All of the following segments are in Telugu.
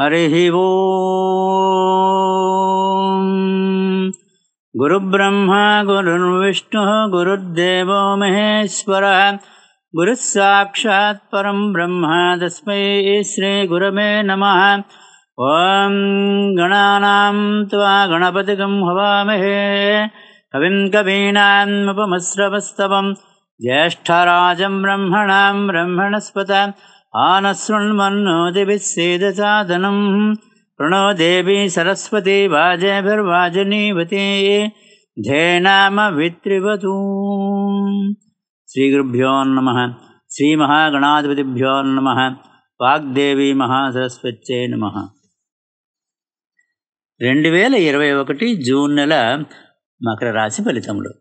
हरिः वो गुरुब्रह्मा गुरुर्विष्णुः गुरुर्देवो महेश्वरः परं ब्रह्म तस्मै श्रीगुरवे नमः ॐ गणानां त्वा गणपतिकं हवामहे कविं कवीनामुपमस्रवस्तवम् ज्येष्ठराजं ब्रह्मणां ब्रह्मणस्पत ఆనశృణ్వన్నోదిభి సేద ప్రణోదేవి సరస్వతి వాజభిర్వాజనీవతే ధేనామ విత్రివతూ శ్రీగురుభ్యో నమ శ్రీమహాగణాధిపతిభ్యో నమ వాగ్దేవి మహాసరస్వత్యే నమ రెండు వేల ఇరవై ఒకటి జూన్ నెల మకర రాశి ఫలితములు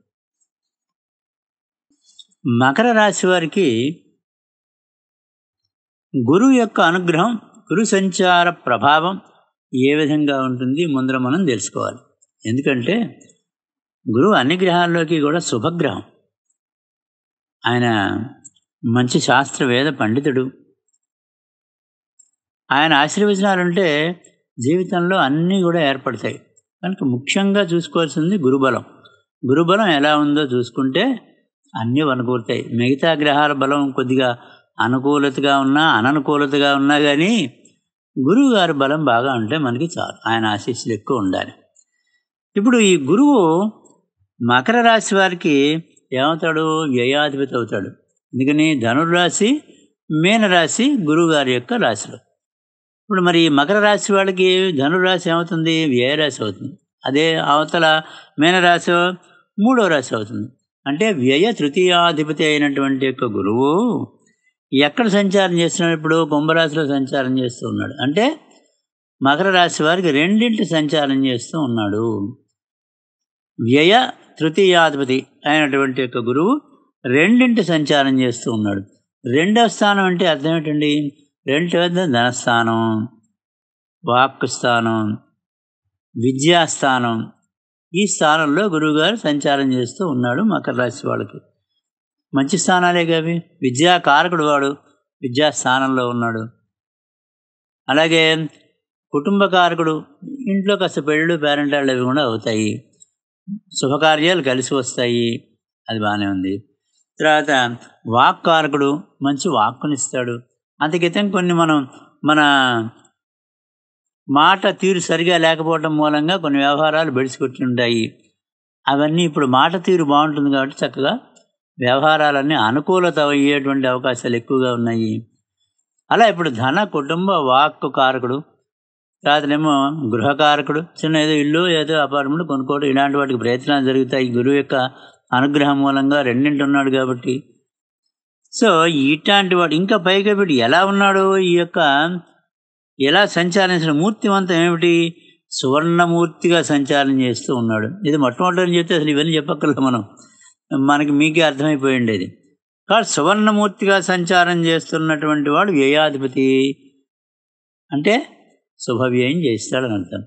మకర రాశి వారికి గురువు యొక్క అనుగ్రహం గురు సంచార ప్రభావం ఏ విధంగా ఉంటుంది ముందర మనం తెలుసుకోవాలి ఎందుకంటే గురువు అన్ని గ్రహాల్లోకి కూడా శుభగ్రహం ఆయన మంచి శాస్త్రవేద పండితుడు ఆయన ఆశీర్వచనాలుంటే జీవితంలో అన్నీ కూడా ఏర్పడతాయి కనుక ముఖ్యంగా చూసుకోవాల్సింది గురుబలం గురుబలం ఎలా ఉందో చూసుకుంటే అన్నీ వనకూరుతాయి మిగతా గ్రహాల బలం కొద్దిగా అనుకూలతగా ఉన్నా అననుకూలతగా ఉన్నా కానీ గురువుగారి బలం బాగా ఉంటే మనకి చాలు ఆయన ఆశీస్సులు ఎక్కువ ఉండాలి ఇప్పుడు ఈ గురువు మకర రాశి వారికి ఏమవుతాడు వ్యయాధిపతి అవుతాడు అందుకని ధనుర్రాశి మీనరాశి గురువుగారి యొక్క రాశిలో ఇప్పుడు మరి మకర రాశి వాళ్ళకి ధనురాశి ఏమవుతుంది వ్యయరాశి అవుతుంది అదే అవతల మీనరాశి మూడో రాశి అవుతుంది అంటే వ్యయ తృతీయాధిపతి అయినటువంటి యొక్క గురువు ఎక్కడ సంచారం చేస్తున్నాడు ఇప్పుడు కుంభరాశిలో సంచారం చేస్తూ ఉన్నాడు అంటే మకర రాశి వారికి రెండింటి సంచారం చేస్తూ ఉన్నాడు వ్యయ తృతీయాధిపతి అయినటువంటి యొక్క గురువు రెండింటి సంచారం చేస్తూ ఉన్నాడు రెండవ స్థానం అంటే అర్థం ఏంటండి రెండవ ధనస్థానం వాక్ స్థానం విద్యాస్థానం ఈ స్థానంలో గురువుగారు సంచారం చేస్తూ ఉన్నాడు మకర రాశి వాళ్ళకి మంచి స్థానాలే కావి విద్యా కారకుడు వాడు విద్యా స్థానంలో ఉన్నాడు అలాగే కుటుంబ కారకుడు ఇంట్లో కాస్త పెళ్ళు పేరెంటాళ్ళు అవి కూడా అవుతాయి శుభకార్యాలు కలిసి వస్తాయి అది బాగానే ఉంది తర్వాత వాక్కారకుడు మంచి వాక్కునిస్తాడు అంతకితం కొన్ని మనం మన మాట తీరు సరిగా లేకపోవడం మూలంగా కొన్ని వ్యవహారాలు బెడిసిపెట్టి ఉంటాయి అవన్నీ ఇప్పుడు మాట తీరు బాగుంటుంది కాబట్టి చక్కగా వ్యవహారాలన్నీ అనుకూలత అయ్యేటువంటి అవకాశాలు ఎక్కువగా ఉన్నాయి అలా ఇప్పుడు ధన కుటుంబ వాక్కు కారకుడు రాత్రేమో గృహకారకుడు చిన్న ఏదో ఇల్లు ఏదో అపార్ట్మెంట్ కొనుక్కోవడం ఇలాంటి వాటికి ప్రయత్నాలు జరుగుతాయి గురువు యొక్క అనుగ్రహం మూలంగా రెండింటి ఉన్నాడు కాబట్టి సో ఇట్లాంటి వాడు ఇంకా పైగా వీడు ఎలా ఉన్నాడు ఈ యొక్క ఎలా సంచారించిన మూర్తివంతం ఏమిటి సువర్ణమూర్తిగా సంచారం చేస్తూ ఉన్నాడు ఇది మొట్టమొదటి చెప్తే అసలు ఇవన్నీ చెప్పక్కర్లేదు మనం మనకి మీకే అర్థమైపోయి ఉండేది కాదు సువర్ణమూర్తిగా సంచారం చేస్తున్నటువంటి వాడు వ్యయాధిపతి అంటే శుభవ్యయం చేస్తాడని అర్థం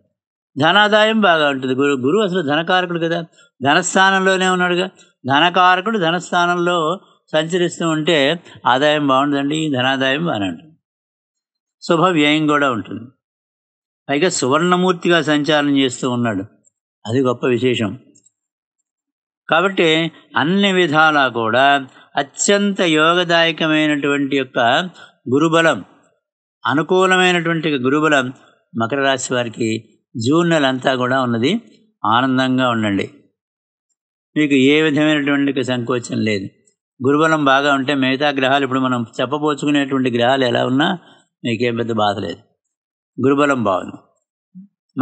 ధనాదాయం బాగా ఉంటుంది గురు గురువు అసలు ధనకారకుడు కదా ధనస్థానంలోనే ఉన్నాడుగా ధనకారకుడు ధనస్థానంలో సంచరిస్తూ ఉంటే ఆదాయం బాగుంటుందండి ధనాదాయం బాగానే ఉంటుంది శుభ వ్యయం కూడా ఉంటుంది పైగా సువర్ణమూర్తిగా సంచారం చేస్తూ ఉన్నాడు అది గొప్ప విశేషం కాబట్టి అన్ని విధాలా కూడా అత్యంత యోగదాయకమైనటువంటి యొక్క గురుబలం అనుకూలమైనటువంటి గురుబలం మకర రాశి వారికి జూన్ నెల అంతా కూడా ఉన్నది ఆనందంగా ఉండండి మీకు ఏ విధమైనటువంటి సంకోచం లేదు గురుబలం బాగా ఉంటే మిగతా గ్రహాలు ఇప్పుడు మనం చెప్పబోచుకునేటువంటి గ్రహాలు ఎలా ఉన్నా మీకేం పెద్ద బాధ లేదు గురుబలం బాగుంది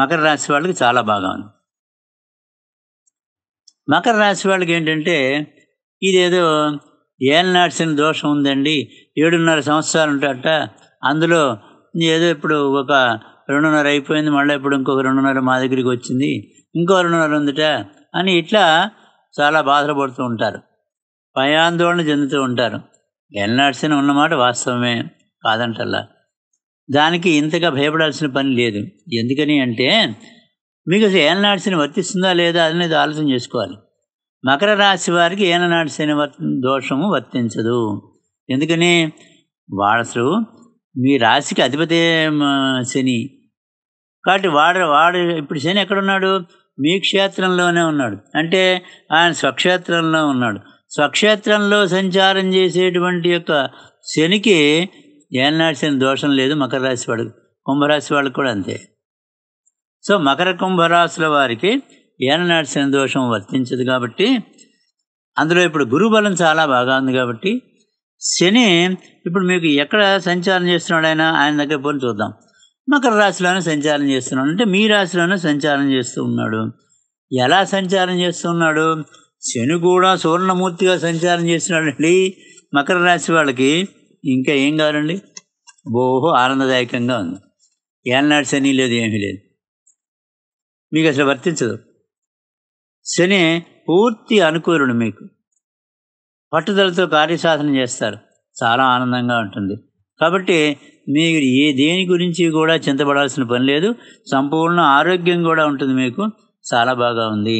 మకర రాశి వాళ్ళకి చాలా బాగా ఉంది మకర రాశి వాళ్ళకి ఏంటంటే ఇదేదో ఏళ్ళనాడ్సిన దోషం ఉందండి ఏడున్నర సంవత్సరాలు ఉంటాట అందులో ఏదో ఇప్పుడు ఒక రెండున్నర అయిపోయింది మళ్ళీ ఇప్పుడు ఇంకొక రెండున్నర మా దగ్గరికి వచ్చింది ఇంకో రెండున్నర ఉందిట అని ఇట్లా చాలా బాధలు పడుతూ ఉంటారు భయాందోళన చెందుతూ ఉంటారు ఎల్నాడ్సిన ఉన్నమాట వాస్తవమే కాదంటల్లా దానికి ఇంతగా భయపడాల్సిన పని లేదు ఎందుకని అంటే మీకు అసలు శని వర్తిస్తుందా లేదా అనేది ఆలోచన చేసుకోవాలి మకర రాశి వారికి ఏలనాడు శని దోషము వర్తించదు ఎందుకని వాడు మీ రాశికి అధిపతి శని కాబట్టి వాడు వాడు ఇప్పుడు శని ఎక్కడున్నాడు మీ క్షేత్రంలోనే ఉన్నాడు అంటే ఆయన స్వక్షేత్రంలో ఉన్నాడు స్వక్షేత్రంలో సంచారం చేసేటువంటి యొక్క శనికి ఏనాడు శని దోషం లేదు మకర రాశి వాడు కుంభరాశి వాళ్ళకి కూడా అంతే సో మకర కుంభరాశుల వారికి ఏలనాటి శని దోషం వర్తించదు కాబట్టి అందులో ఇప్పుడు గురుబలం చాలా బాగా ఉంది కాబట్టి శని ఇప్పుడు మీకు ఎక్కడ సంచారం చేస్తున్నాడు ఆయన ఆయన దగ్గర పోని చూద్దాం మకర రాశిలోనే సంచారం చేస్తున్నాడు అంటే మీ రాశిలోనే సంచారం చేస్తూ ఉన్నాడు ఎలా సంచారం చేస్తున్నాడు శని కూడా సువర్ణమూర్తిగా సంచారం చేస్తున్నాడండి మకర రాశి వాళ్ళకి ఇంకా ఏం కావాలండి బోహో ఆనందదాయకంగా ఉంది ఏలనాడు శని లేదు ఏమీ లేదు మీకు అసలు వర్తించదు శని పూర్తి అనుకూలుడు మీకు పట్టుదలతో కార్యసాధన చేస్తారు చాలా ఆనందంగా ఉంటుంది కాబట్టి మీరు ఏ దేని గురించి కూడా చింతపడాల్సిన పని లేదు సంపూర్ణ ఆరోగ్యం కూడా ఉంటుంది మీకు చాలా బాగా ఉంది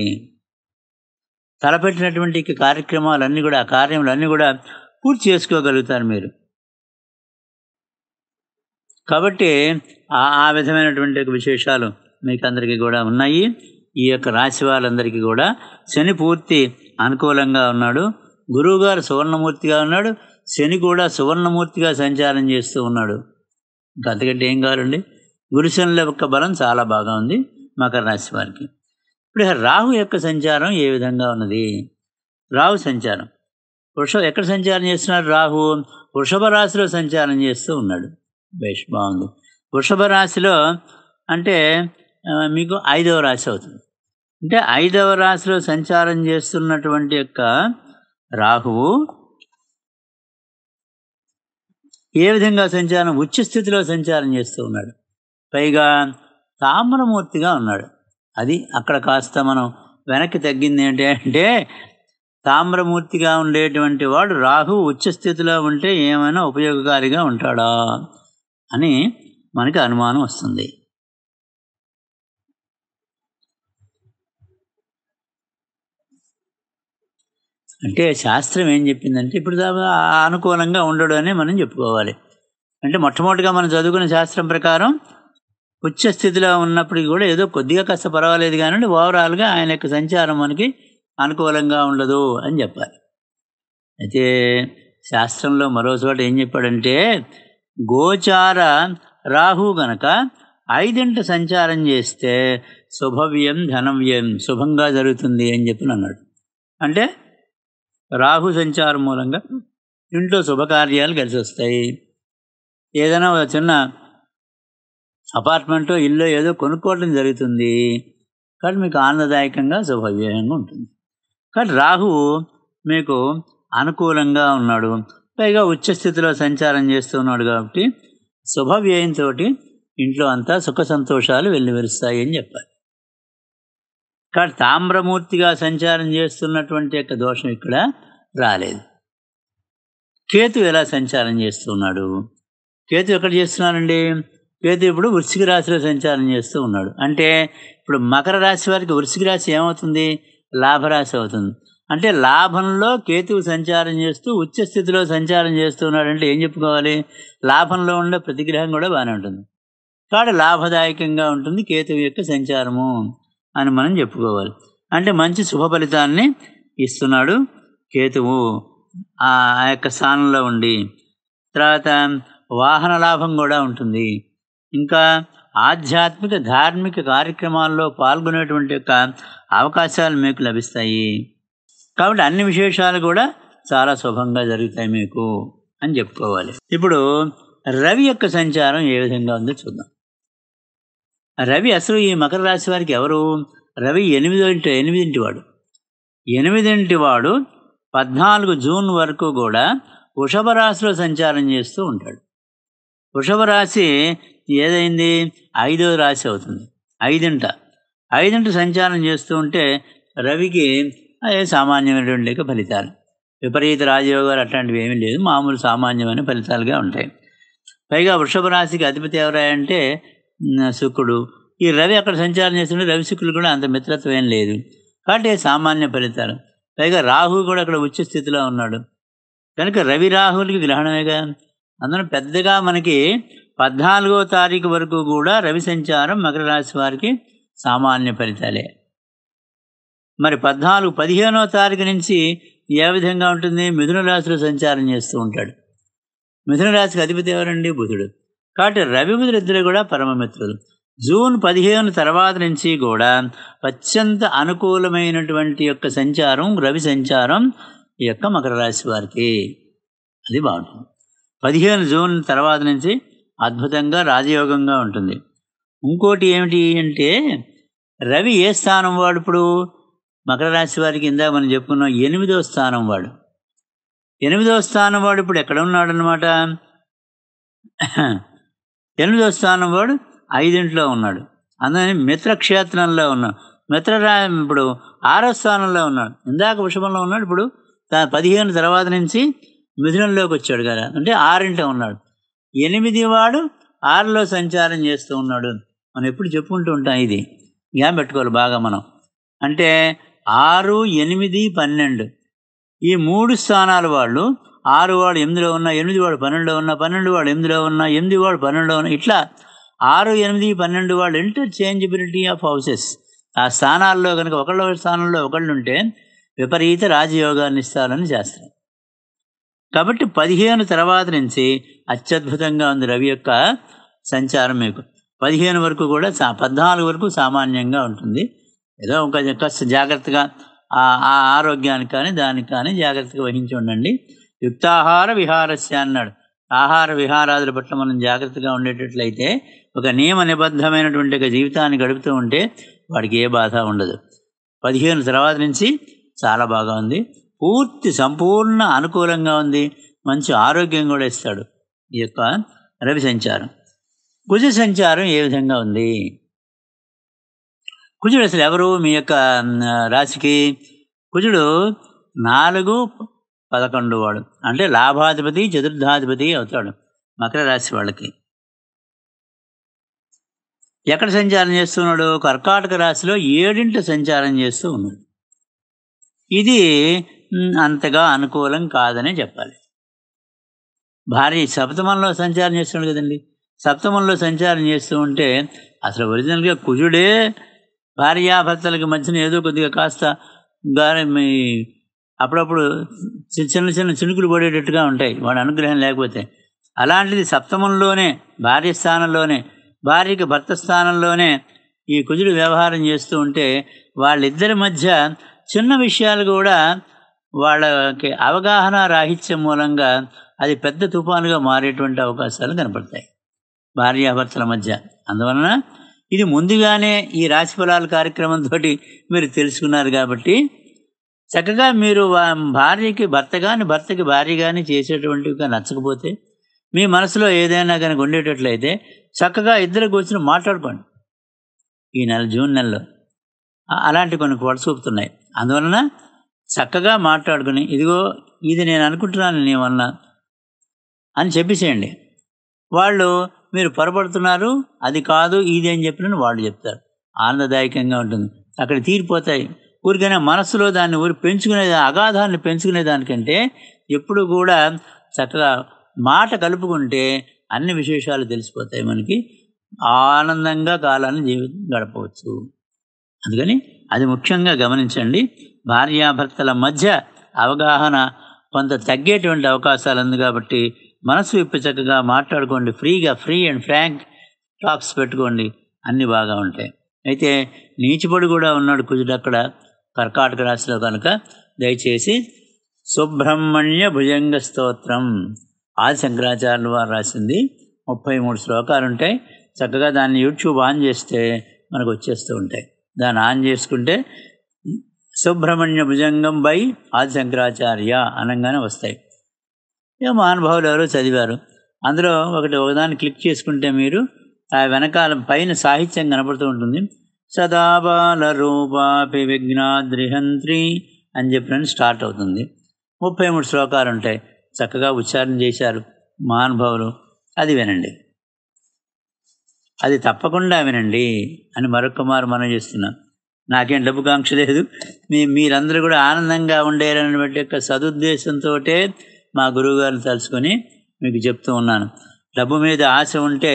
తలపెట్టినటువంటి కార్యక్రమాలన్నీ కూడా ఆ కార్యములన్నీ కూడా పూర్తి చేసుకోగలుగుతారు మీరు కాబట్టి ఆ విధమైనటువంటి విశేషాలు మీకందరికీ కూడా ఉన్నాయి ఈ యొక్క రాశి వాళ్ళందరికీ కూడా శని పూర్తి అనుకూలంగా ఉన్నాడు గురువుగారు సువర్ణమూర్తిగా ఉన్నాడు శని కూడా సువర్ణమూర్తిగా సంచారం చేస్తూ ఉన్నాడు అంతకంటే ఏం కావాలండి గురుశనుల యొక్క బలం చాలా బాగా ఉంది మకర రాశి వారికి ఇప్పుడు రాహు యొక్క సంచారం ఏ విధంగా ఉన్నది రాహు సంచారం వృషభ ఎక్కడ సంచారం చేస్తున్నాడు రాహు వృషభ రాశిలో సంచారం చేస్తూ ఉన్నాడు బేష్ బాగుంది వృషభ రాశిలో అంటే మీకు ఐదవ రాశి అవుతుంది అంటే ఐదవ రాశిలో సంచారం చేస్తున్నటువంటి యొక్క రాహువు ఏ విధంగా సంచారం ఉచ్చ స్థితిలో సంచారం చేస్తూ ఉన్నాడు పైగా తామ్రమూర్తిగా ఉన్నాడు అది అక్కడ కాస్త మనం వెనక్కి తగ్గింది ఏంటి అంటే తామ్రమూర్తిగా ఉండేటువంటి వాడు రాహు ఉచ్చస్థితిలో ఉంటే ఏమైనా ఉపయోగకారిగా ఉంటాడా అని మనకి అనుమానం వస్తుంది అంటే శాస్త్రం ఏం చెప్పిందంటే ఇప్పుడు అనుకూలంగా ఉండడు అని మనం చెప్పుకోవాలి అంటే మొట్టమొదటిగా మనం చదువుకునే శాస్త్రం ప్రకారం ఉచ్చ స్థితిలో ఉన్నప్పటికీ కూడా ఏదో కొద్దిగా కాస్త పర్వాలేదు కానీ ఓవరాల్గా ఆయన యొక్క సంచారం మనకి అనుకూలంగా ఉండదు అని చెప్పాలి అయితే శాస్త్రంలో మరో చోట ఏం చెప్పాడంటే గోచార రాహు గనక ఐదింట సంచారం చేస్తే శుభవ్యం ధనవ్యం శుభంగా జరుగుతుంది అని చెప్పి అన్నాడు అంటే రాహు సంచారం మూలంగా ఇంట్లో శుభకార్యాలు కలిసి వస్తాయి ఏదైనా ఒక చిన్న అపార్ట్మెంట్ ఇల్లు ఏదో కొనుక్కోవడం జరుగుతుంది కానీ మీకు ఆనందదాయకంగా శుభవ్యయంగా ఉంటుంది కానీ రాహు మీకు అనుకూలంగా ఉన్నాడు పైగా ఉచ్చస్థితిలో సంచారం చేస్తూ ఉన్నాడు కాబట్టి శుభవ్యయంతో ఇంట్లో అంతా సుఖ సంతోషాలు వెల్లివెరుస్తాయి అని చెప్పాలి కాబట్టి తామ్రమూర్తిగా సంచారం చేస్తున్నటువంటి యొక్క దోషం ఇక్కడ రాలేదు కేతు ఎలా సంచారం చేస్తున్నాడు కేతు ఎక్కడ చేస్తున్నానండి కేతు ఇప్పుడు వృశ్చిక రాశిలో సంచారం చేస్తూ ఉన్నాడు అంటే ఇప్పుడు మకర రాశి వారికి వృశ్చిక రాశి ఏమవుతుంది లాభరాశి అవుతుంది అంటే లాభంలో కేతువు సంచారం చేస్తూ ఉచ్చ స్థితిలో సంచారం చేస్తున్నాడు అంటే ఏం చెప్పుకోవాలి లాభంలో ఉండే ప్రతిగ్రహం కూడా బాగానే ఉంటుంది కాబట్టి లాభదాయకంగా ఉంటుంది కేతువు యొక్క సంచారము అని మనం చెప్పుకోవాలి అంటే మంచి శుభ ఫలితాన్ని ఇస్తున్నాడు కేతువు ఆ యొక్క స్థానంలో ఉండి తర్వాత వాహన లాభం కూడా ఉంటుంది ఇంకా ఆధ్యాత్మిక ధార్మిక కార్యక్రమాల్లో పాల్గొనేటువంటి యొక్క అవకాశాలు మీకు లభిస్తాయి కాబట్టి అన్ని విశేషాలు కూడా చాలా శుభంగా జరుగుతాయి మీకు అని చెప్పుకోవాలి ఇప్పుడు రవి యొక్క సంచారం ఏ విధంగా ఉందో చూద్దాం రవి అసలు ఈ మకర రాశి వారికి ఎవరు రవి ఎనిమిదో ఇంటి ఎనిమిదింటి వాడు ఎనిమిదింటి వాడు పద్నాలుగు జూన్ వరకు కూడా వృషభ రాశిలో సంచారం చేస్తూ ఉంటాడు వృషభ రాశి ఏదైంది ఐదో రాశి అవుతుంది ఐదింట ఐదింట సంచారం చేస్తూ ఉంటే రవికి అదే సామాన్యమైనటువంటి ఫలితాలు విపరీత రాజయోగాలు అట్లాంటివి ఏమీ లేదు మామూలు సామాన్యమైన ఫలితాలుగా ఉంటాయి పైగా వృషభ రాశికి అధిపతి ఎవరాయంటే శుక్రుడు ఈ రవి అక్కడ సంచారం చేస్తుంటే రవి శుక్కులు కూడా అంత మిత్రత్వం ఏం లేదు కాబట్టి సామాన్య ఫలితాలు పైగా రాహు కూడా అక్కడ ఉచ్చ స్థితిలో ఉన్నాడు కనుక రవి రాహులకి గ్రహణమేగా అందులో పెద్దగా మనకి పద్నాలుగో తారీఖు వరకు కూడా రవి సంచారం మకర రాశి వారికి సామాన్య ఫలితాలే మరి పద్నాలుగు పదిహేనో తారీఖు నుంచి ఏ విధంగా ఉంటుంది మిథున రాశిలో సంచారం చేస్తూ ఉంటాడు మిథున రాశికి అధిపతి ఎవరండి బుధుడు కాబట్టి ఇద్దరు కూడా పరమమిత్రులు జూన్ పదిహేను తర్వాత నుంచి కూడా అత్యంత అనుకూలమైనటువంటి యొక్క సంచారం రవి సంచారం ఈ యొక్క మకర రాశి వారికి అది బాగుంటుంది పదిహేను జూన్ తర్వాత నుంచి అద్భుతంగా రాజయోగంగా ఉంటుంది ఇంకోటి ఏమిటి అంటే రవి ఏ స్థానం వాడు ఇప్పుడు మకర రాశి వారికి ఇందాక మనం చెప్పుకున్నాం ఎనిమిదో స్థానం వాడు ఎనిమిదో స్థానం వాడు ఇప్పుడు ఎక్కడ ఉన్నాడు అనమాట ఎనిమిదో స్థానం వాడు ఐదింట్లో ఉన్నాడు అందుకని మిత్రక్షేత్రంలో ఉన్నాడు మిత్రరాయం ఇప్పుడు ఆరో స్థానంలో ఉన్నాడు ఇందాక వృషభంలో ఉన్నాడు ఇప్పుడు తన పదిహేను తర్వాత నుంచి మిథునంలోకి వచ్చాడు కదా అంటే ఆరింట్లో ఉన్నాడు ఎనిమిది వాడు ఆరులో సంచారం చేస్తూ ఉన్నాడు మనం ఎప్పుడు చెప్పుకుంటూ ఉంటాం ఇది జ్ఞాపం పెట్టుకోవాలి బాగా మనం అంటే ఆరు ఎనిమిది పన్నెండు ఈ మూడు స్థానాల వాళ్ళు ఆరు వాడు ఎనిమిదిలో ఉన్న ఎనిమిది వాడు పన్నెండులో ఉన్న పన్నెండు వాడు ఎనిమిదిలో ఉన్న ఎనిమిది వాడు పన్నెండులో ఉన్న ఇట్లా ఆరు ఎనిమిది పన్నెండు వాళ్ళు ఇంటర్చేంజబిలిటీ ఆఫ్ హౌసెస్ ఆ స్థానాల్లో కనుక ఒకళ్ళ స్థానంలో ఒకళ్ళు ఉంటే విపరీత రాజయోగాన్ని ఇస్తారని శాస్త్రం కాబట్టి పదిహేను తర్వాత నుంచి అత్యద్భుతంగా ఉంది రవి యొక్క సంచారం మీకు పదిహేను వరకు కూడా సా పద్నాలుగు వరకు సామాన్యంగా ఉంటుంది ఏదో ఒక జాగ్రత్తగా ఆ ఆరోగ్యానికి కానీ దానికి కానీ జాగ్రత్తగా వహించి ఉండండి యుక్తాహార విహారస్య అన్నాడు ఆహార విహారాదుల పట్ల మనం జాగ్రత్తగా ఉండేటట్లయితే ఒక నియమ నిబద్ధమైనటువంటి ఒక జీవితాన్ని గడుపుతూ ఉంటే వాడికి ఏ బాధ ఉండదు పదిహేను తర్వాత నుంచి చాలా బాగా ఉంది పూర్తి సంపూర్ణ అనుకూలంగా ఉంది మంచి ఆరోగ్యం కూడా ఇస్తాడు ఈ యొక్క రవి సంచారం కుజ సంచారం ఏ విధంగా ఉంది కుజుడు అసలు ఎవరు మీ యొక్క రాశికి కుజుడు నాలుగు పదకొండు వాడు అంటే లాభాధిపతి చతుర్థాధిపతి అవుతాడు మకర రాశి వాళ్ళకి ఎక్కడ సంచారం చేస్తున్నాడు కర్కాటక రాశిలో ఏడింట సంచారం చేస్తూ ఉన్నాడు ఇది అంతగా అనుకూలం కాదనే చెప్పాలి భార్య సప్తమంలో సంచారం చేస్తున్నాడు కదండి సప్తమంలో సంచారం చేస్తూ ఉంటే అసలు ఒరిజినల్గా కుజుడే భార్యాభర్తలకి మధ్యన ఏదో కొద్దిగా కాస్త గారి అప్పుడప్పుడు చిన్న చిన్న చిన్న చినుకులు పడేటట్టుగా ఉంటాయి వాడి అనుగ్రహం లేకపోతే అలాంటిది సప్తమంలోనే భార్య స్థానంలోనే భార్యకి భర్త స్థానంలోనే ఈ కుజుడు వ్యవహారం చేస్తూ ఉంటే వాళ్ళిద్దరి మధ్య చిన్న విషయాలు కూడా వాళ్ళకి అవగాహన రాహిత్యం మూలంగా అది పెద్ద తుఫానుగా మారేటువంటి అవకాశాలు కనపడతాయి భార్యాభర్తల మధ్య అందువలన ఇది ముందుగానే ఈ రాశిఫలాల కార్యక్రమంతో మీరు తెలుసుకున్నారు కాబట్టి చక్కగా మీరు భార్యకి భర్త కానీ భర్తకి భార్య కానీ చేసేటువంటివి నచ్చకపోతే మీ మనసులో ఏదైనా కనుక ఉండేటట్లయితే చక్కగా ఇద్దరు కూర్చొని మాట్లాడుకోండి ఈ నెల జూన్ నెలలో అలాంటి కొన్ని కొడసూపుతున్నాయి అందువలన చక్కగా మాట్లాడుకుని ఇదిగో ఇది నేను అనుకుంటున్నాను నీ వలన అని చెప్పేసేయండి వాళ్ళు మీరు పొరపడుతున్నారు అది కాదు ఇది అని చెప్పిన వాళ్ళు చెప్తారు ఆనందదాయకంగా ఉంటుంది అక్కడ తీరిపోతాయి ఊరికైనా మనసులో దాన్ని ఊరి పెంచుకునే అగాధాన్ని పెంచుకునే దానికంటే ఎప్పుడు కూడా చక్కగా మాట కలుపుకుంటే అన్ని విశేషాలు తెలిసిపోతాయి మనకి ఆనందంగా కాలాన్ని జీవితం గడపవచ్చు అందుకని అది ముఖ్యంగా గమనించండి భార్యాభర్తల మధ్య అవగాహన కొంత తగ్గేటువంటి అవకాశాలు ఉంది కాబట్టి మనసు విప్పి చక్కగా మాట్లాడుకోండి ఫ్రీగా ఫ్రీ అండ్ ఫ్రాంక్ టాక్స్ పెట్టుకోండి అన్నీ బాగా ఉంటాయి అయితే నీచుపడు కూడా ఉన్నాడు కుజుడు అక్కడ కర్కాటక రాశిలో కనుక దయచేసి సుబ్రహ్మణ్య భుజంగ స్తోత్రం ఆది శంకరాచార్యులు వారు రాసింది ముప్పై మూడు శ్లోకాలు ఉంటాయి చక్కగా దాన్ని యూట్యూబ్ ఆన్ చేస్తే మనకు వచ్చేస్తూ ఉంటాయి దాన్ని ఆన్ చేసుకుంటే సుబ్రహ్మణ్య భుజంగం బై ఆది శంకరాచార్య అనగానే వస్తాయి ఇక మహానుభావులు ఎవరో చదివారు అందులో ఒకటి ఒకదాన్ని క్లిక్ చేసుకుంటే మీరు ఆ వెనకాల పైన సాహిత్యం కనపడుతూ ఉంటుంది సదాబాల రూపాపి విఘ్నాద్రిహంత్రి అని చెప్పిన స్టార్ట్ అవుతుంది ముప్పై మూడు శ్లోకాలు ఉంటాయి చక్కగా ఉచ్చారణ చేశారు మహానుభావులు అది వినండి అది తప్పకుండా వినండి అని మరొక మారు మనం చేస్తున్నాం నాకేం డబ్బు కాంక్ష లేదు మీ మీరందరూ కూడా ఆనందంగా ఉండేటటువంటి యొక్క సదుద్దేశంతో మా గురువుగారిని తలుచుకొని మీకు చెప్తూ ఉన్నాను డబ్బు మీద ఆశ ఉంటే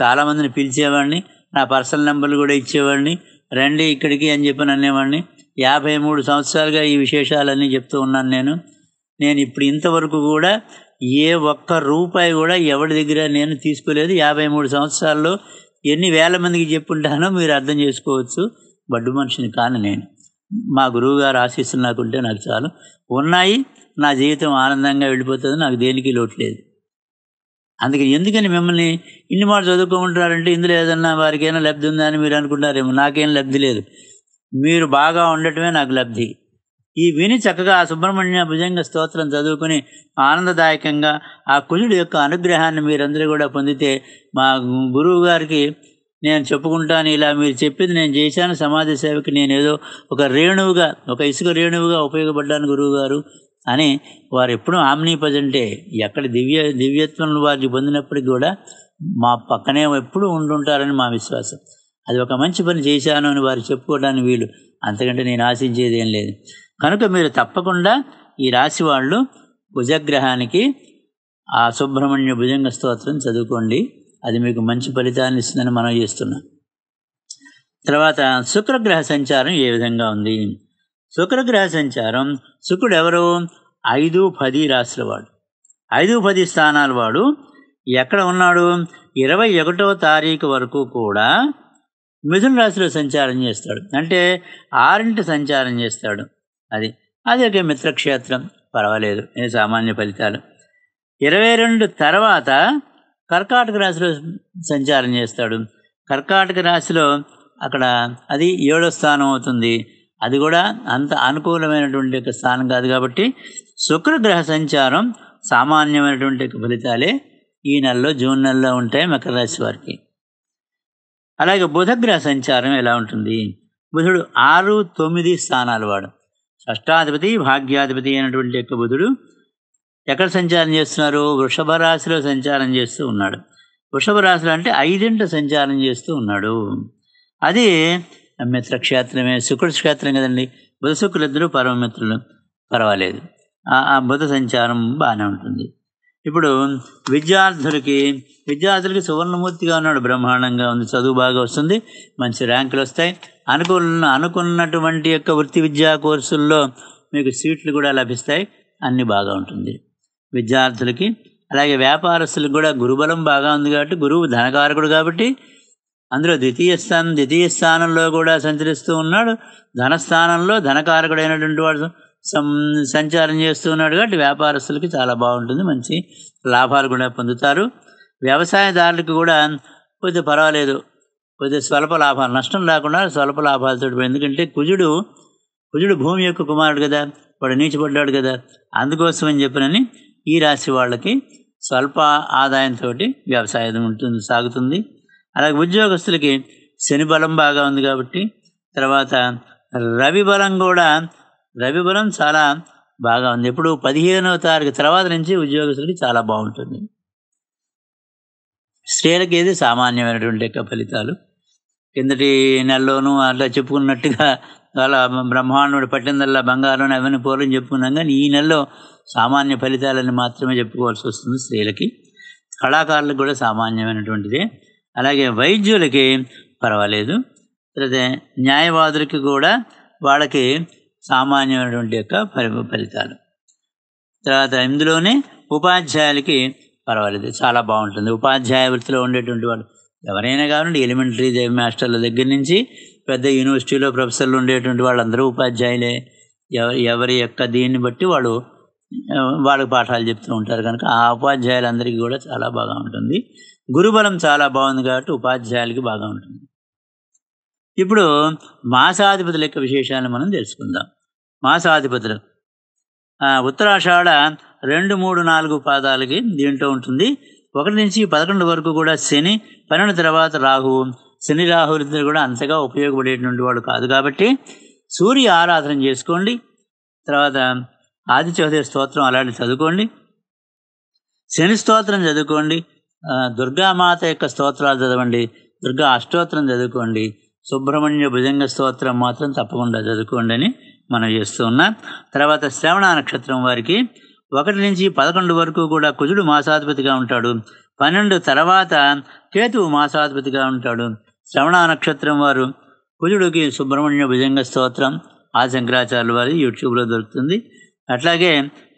చాలామందిని పిలిచేవాడిని నా పర్సనల్ నెంబర్లు కూడా ఇచ్చేవాడిని రండి ఇక్కడికి అని చెప్పి అనేవాడిని యాభై మూడు సంవత్సరాలుగా ఈ విశేషాలన్నీ చెప్తూ ఉన్నాను నేను నేను ఇప్పుడు ఇంతవరకు కూడా ఏ ఒక్క రూపాయి కూడా ఎవరి దగ్గర నేను తీసుకోలేదు యాభై మూడు సంవత్సరాల్లో ఎన్ని వేల మందికి చెప్పుంటానో మీరు అర్థం చేసుకోవచ్చు బడ్డు మనిషిని కాను నేను మా గురువు గారు ఆశీస్సులు నాకుంటే నాకు చాలు ఉన్నాయి నా జీవితం ఆనందంగా వెళ్ళిపోతుంది నాకు దేనికి లోట్లేదు అందుకని ఎందుకని మిమ్మల్ని ఇన్ని మాట చదువుకుంటారంటే ఇందులో ఏదన్నా వారికి ఏమైనా లబ్ధి ఉందా అని మీరు అనుకుంటారేమో నాకేం లబ్ధి లేదు మీరు బాగా ఉండటమే నాకు లబ్ధి ఈ విని చక్కగా ఆ సుబ్రహ్మణ్య భుజంగ స్తోత్రం చదువుకుని ఆనందదాయకంగా ఆ కుజుడు యొక్క అనుగ్రహాన్ని మీరందరూ కూడా పొందితే మా గురువు గారికి నేను చెప్పుకుంటాను ఇలా మీరు చెప్పింది నేను చేశాను సమాజ సేవకి నేను ఏదో ఒక రేణువుగా ఒక ఇసుక రేణువుగా ఉపయోగపడ్డాను గురువుగారు అని వారు ఎప్పుడూ ఆమ్నీ ఎక్కడ దివ్య దివ్యత్వం వారికి పొందినప్పటికీ కూడా మా పక్కనే ఎప్పుడూ ఉంటుంటారని మా విశ్వాసం అది ఒక మంచి పని చేశాను అని వారు చెప్పుకోవడానికి వీలు అంతకంటే నేను ఆశించేది ఏం లేదు కనుక మీరు తప్పకుండా ఈ రాశి వాళ్ళు భుజగ్రహానికి ఆ సుబ్రహ్మణ్య భుజంగ స్తోత్రం చదువుకోండి అది మీకు మంచి ఫలితాన్ని ఇస్తుందని మనం చేస్తున్నాం తర్వాత శుక్రగ్రహ సంచారం ఏ విధంగా ఉంది శుక్రగ్రహ సంచారం శుక్రుడు ఎవరు ఐదు పది రాశుల వాడు ఐదు పది స్థానాల వాడు ఎక్కడ ఉన్నాడు ఇరవై ఒకటవ తారీఖు వరకు కూడా మిథున రాశిలో సంచారం చేస్తాడు అంటే ఆరింటి సంచారం చేస్తాడు అది అది ఒక మిత్రక్షేత్రం పర్వాలేదు ఏ సామాన్య ఫలితాలు ఇరవై రెండు తర్వాత కర్కాటక రాశిలో సంచారం చేస్తాడు కర్కాటక రాశిలో అక్కడ అది ఏడో స్థానం అవుతుంది అది కూడా అంత అనుకూలమైనటువంటి యొక్క స్థానం కాదు కాబట్టి శుక్రగ్రహ సంచారం సామాన్యమైనటువంటి ఫలితాలే ఈ నెలలో జూన్ నెలలో ఉంటాయి మకర రాశి వారికి అలాగే బుధగ్రహ సంచారం ఎలా ఉంటుంది బుధుడు ఆరు తొమ్మిది స్థానాలు వాడు షష్టాధిపతి భాగ్యాధిపతి అయినటువంటి యొక్క బుధుడు ఎక్కడ సంచారం చేస్తున్నారు వృషభ రాశిలో సంచారం చేస్తూ ఉన్నాడు వృషభ రాశిలో అంటే ఐదింట సంచారం చేస్తూ ఉన్నాడు అది మిత్ర క్షేత్రమే శుక్రుడు క్షేత్రం కదండి బుధ శుక్రులు ఇద్దరు పరమమిత్రులు పర్వాలేదు ఆ బుధ సంచారం బాగానే ఉంటుంది ఇప్పుడు విద్యార్థులకి విద్యార్థులకి సువర్ణమూర్తిగా ఉన్నాడు బ్రహ్మాండంగా ఉంది చదువు బాగా వస్తుంది మంచి ర్యాంకులు వస్తాయి అనుకున్న అనుకున్నటువంటి యొక్క వృత్తి విద్యా కోర్సుల్లో మీకు సీట్లు కూడా లభిస్తాయి అన్నీ బాగా ఉంటుంది విద్యార్థులకి అలాగే వ్యాపారస్తులకు కూడా గురుబలం బాగా ఉంది కాబట్టి గురువు ధనకారకుడు కాబట్టి అందులో ద్వితీయ స్థానం ద్వితీయ స్థానంలో కూడా సంచరిస్తూ ఉన్నాడు ధనస్థానంలో ధనకారకుడైనటువంటి వాడు సంచారం చేస్తూ ఉన్నాడు కాబట్టి వ్యాపారస్తులకి చాలా బాగుంటుంది మంచి లాభాలు కూడా పొందుతారు వ్యవసాయదారులకు కూడా కొద్దిగా పర్వాలేదు కొద్దిగా స్వల్ప లాభాలు నష్టం లేకుండా స్వల్ప లాభాలతో ఎందుకంటే కుజుడు కుజుడు భూమి యొక్క కుమారుడు కదా వాడు నీచిపడ్డాడు కదా అందుకోసం అని చెప్పినని ఈ రాశి వాళ్ళకి స్వల్ప ఆదాయంతో వ్యవసాయం ఉంటుంది సాగుతుంది అలాగే ఉద్యోగస్తులకి శని బలం బాగా ఉంది కాబట్టి తర్వాత రవి బలం కూడా రవి బలం చాలా బాగా ఉంది ఎప్పుడు పదిహేనవ తారీఖు తర్వాత నుంచి ఉద్యోగస్తులకి చాలా బాగుంటుంది స్త్రీలకి ఏది సామాన్యమైనటువంటి యొక్క ఫలితాలు కిందటి నెలలోనూ అట్లా చెప్పుకున్నట్టుగా అలా బ్రహ్మాండు పట్టిందల్లా బంగారం అవన్నీ పోలని చెప్పుకున్నాం కానీ ఈ నెలలో సామాన్య ఫలితాలని మాత్రమే చెప్పుకోవాల్సి వస్తుంది స్త్రీలకి కళాకారులకు కూడా సామాన్యమైనటువంటిదే అలాగే వైద్యులకి పర్వాలేదు తర్వాత న్యాయవాదులకి కూడా వాళ్ళకి సామాన్యమైనటువంటి యొక్క ఫలి ఫలితాలు తర్వాత ఇందులోనే ఉపాధ్యాయులకి పర్వాలేదు చాలా బాగుంటుంది ఉపాధ్యాయ వృత్తిలో ఉండేటువంటి వాళ్ళు ఎవరైనా కావాలంటే ఎలిమెంటరీ మాస్టర్ల దగ్గర నుంచి పెద్ద యూనివర్సిటీలో ప్రొఫెసర్లు ఉండేటువంటి వాళ్ళందరూ ఉపాధ్యాయులే ఎవరి యొక్క దీన్ని బట్టి వాళ్ళు వాళ్ళకి పాఠాలు చెప్తూ ఉంటారు కనుక ఆ ఉపాధ్యాయులందరికీ కూడా చాలా బాగా ఉంటుంది గురుబలం చాలా బాగుంది కాబట్టి ఉపాధ్యాయులకి బాగా ఉంటుంది ఇప్పుడు మాసాధిపతుల యొక్క విశేషాలను మనం తెలుసుకుందాం మాసాధిపతులు ఉత్తరాషాఢ రెండు మూడు నాలుగు పాదాలకి దీంట్లో ఉంటుంది ఒకటి నుంచి పదకొండు వరకు కూడా శని పన్నెండు తర్వాత రాహు శని ఇద్దరు కూడా అంతగా ఉపయోగపడేటువంటి వాడు కాదు కాబట్టి సూర్య ఆరాధన చేసుకోండి తర్వాత ఆదిత్యోదయ స్తోత్రం అలాంటి చదువుకోండి శని స్తోత్రం చదువుకోండి దుర్గామాత యొక్క స్తోత్రాలు చదవండి దుర్గా అష్టోత్తరం చదువుకోండి సుబ్రహ్మణ్య భుజంగ స్తోత్రం మాత్రం తప్పకుండా చదువుకోండి అని మనం చేస్తూ ఉన్నాం తర్వాత శ్రవణ నక్షత్రం వారికి ఒకటి నుంచి పదకొండు వరకు కూడా కుజుడు మాసాధిపతిగా ఉంటాడు పన్నెండు తర్వాత కేతువు మాసాధిపతిగా ఉంటాడు శ్రవణ నక్షత్రం వారు కుజుడికి సుబ్రహ్మణ్య భుజంగ స్తోత్రం ఆ శంకరాచార్యుల వారి యూట్యూబ్లో దొరుకుతుంది అట్లాగే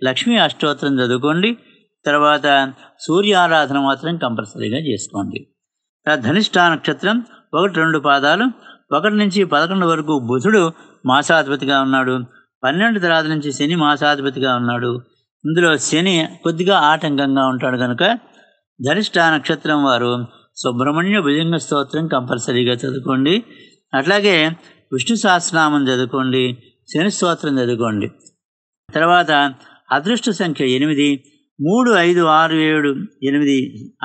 లక్ష్మీ అష్టోత్తరం చదువుకోండి తర్వాత సూర్యారాధన మాత్రం కంపల్సరీగా చేసుకోండి ధనిష్ట నక్షత్రం ఒకటి రెండు పాదాలు ఒకటి నుంచి పదకొండు వరకు బుధుడు మాసాధిపతిగా ఉన్నాడు పన్నెండు తర్వాత నుంచి శని మాసాధిపతిగా ఉన్నాడు ఇందులో శని కొద్దిగా ఆటంకంగా ఉంటాడు కనుక ధనిష్ట నక్షత్రం వారు సుబ్రహ్మణ్య భుజంగ స్తోత్రం కంపల్సరీగా చదువుకోండి అట్లాగే విష్ణు సహస్రనామం చదువుకోండి శని స్తోత్రం చదువుకోండి తర్వాత అదృష్ట సంఖ్య ఎనిమిది మూడు ఐదు ఆరు ఏడు ఎనిమిది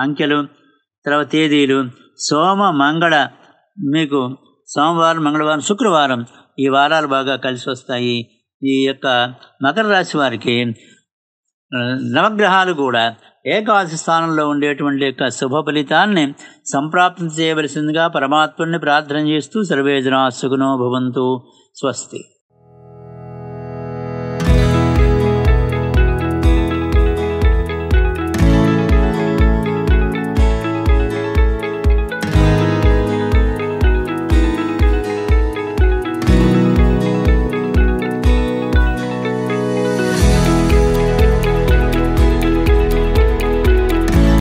అంకెలు తర్వాత తేదీలు సోమ మంగళ మీకు సోమవారం మంగళవారం శుక్రవారం ఈ వారాలు బాగా కలిసి వస్తాయి ఈ యొక్క మకర రాశి వారికి నవగ్రహాలు కూడా ఏకాదశి స్థానంలో ఉండేటువంటి యొక్క శుభ ఫలితాన్ని సంప్రాప్తం చేయవలసిందిగా పరమాత్ముని ప్రార్థన చేస్తూ సర్వేజనా సుగుణో భవంతు స్వస్తి